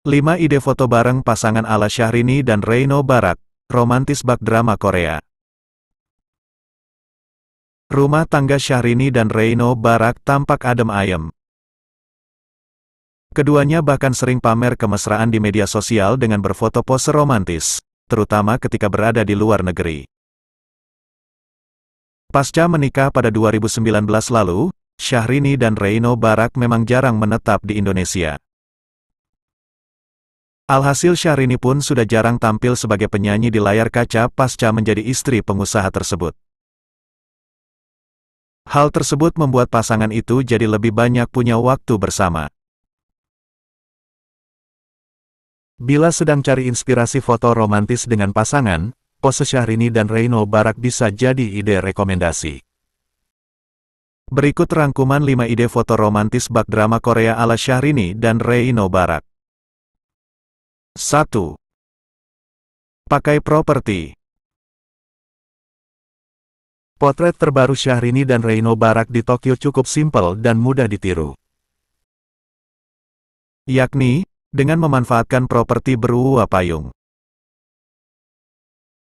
5 ide foto bareng pasangan ala Syahrini dan Reino Barak, romantis bak drama Korea. Rumah tangga Syahrini dan Reino Barak tampak adem ayem. Keduanya bahkan sering pamer kemesraan di media sosial dengan berfoto pose romantis, terutama ketika berada di luar negeri. Pasca menikah pada 2019 lalu, Syahrini dan Reino Barak memang jarang menetap di Indonesia. Alhasil Syahrini pun sudah jarang tampil sebagai penyanyi di layar kaca pasca menjadi istri pengusaha tersebut. Hal tersebut membuat pasangan itu jadi lebih banyak punya waktu bersama. Bila sedang cari inspirasi foto romantis dengan pasangan, pose Syahrini dan Reino Barak bisa jadi ide rekomendasi. Berikut rangkuman 5 ide foto romantis bak drama Korea ala Syahrini dan Reino Barak. 1. Pakai properti. Potret terbaru Syahrini dan Reino Barak di Tokyo cukup simpel dan mudah ditiru. Yakni, dengan memanfaatkan properti berua payung.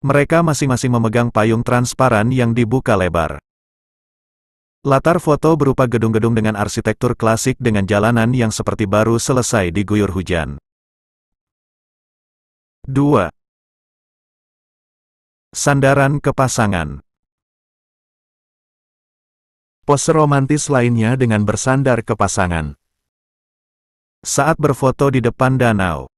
Mereka masing-masing memegang payung transparan yang dibuka lebar. Latar foto berupa gedung-gedung dengan arsitektur klasik dengan jalanan yang seperti baru selesai diguyur hujan. 2. Sandaran kepasangan. Pose romantis lainnya dengan bersandar kepasangan. Saat berfoto di depan danau,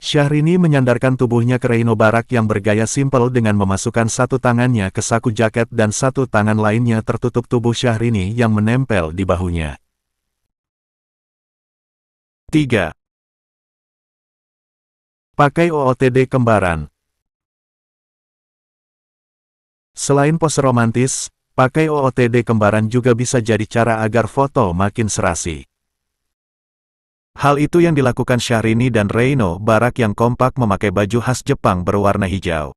Syahrini menyandarkan tubuhnya ke Reino Barak yang bergaya simpel dengan memasukkan satu tangannya ke saku jaket dan satu tangan lainnya tertutup tubuh Syahrini yang menempel di bahunya. 3. Pakai OOTD kembaran. Selain pose romantis, pakai OOTD kembaran juga bisa jadi cara agar foto makin serasi. Hal itu yang dilakukan Syahrini dan Reino Barak yang kompak memakai baju khas Jepang berwarna hijau.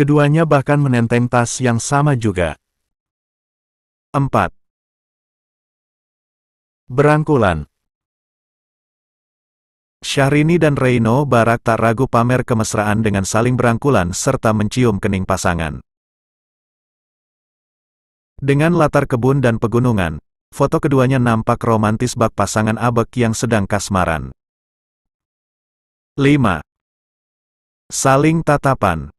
Keduanya bahkan menenteng tas yang sama juga. 4. Berangkulan Syahrini dan Reino Barak tak ragu pamer kemesraan dengan saling berangkulan serta mencium kening pasangan. Dengan latar kebun dan pegunungan, foto keduanya nampak romantis bak pasangan abek yang sedang kasmaran. 5. Saling tatapan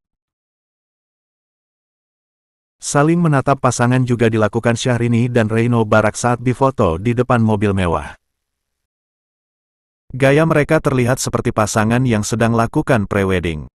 Saling menatap pasangan juga dilakukan Syahrini dan Reino Barak saat difoto di depan mobil mewah. Gaya mereka terlihat seperti pasangan yang sedang lakukan prewedding.